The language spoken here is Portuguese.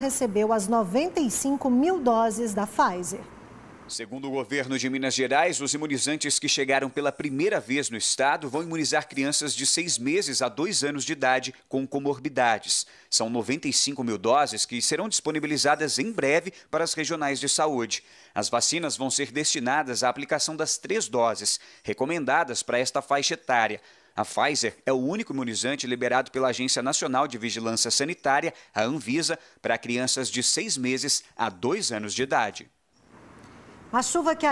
recebeu as 95 mil doses da Pfizer. Segundo o governo de Minas Gerais, os imunizantes que chegaram pela primeira vez no estado vão imunizar crianças de seis meses a dois anos de idade com comorbidades. São 95 mil doses que serão disponibilizadas em breve para as regionais de saúde. As vacinas vão ser destinadas à aplicação das três doses, recomendadas para esta faixa etária. A Pfizer é o único imunizante liberado pela Agência Nacional de Vigilância Sanitária, a Anvisa, para crianças de seis meses a dois anos de idade. A chuva que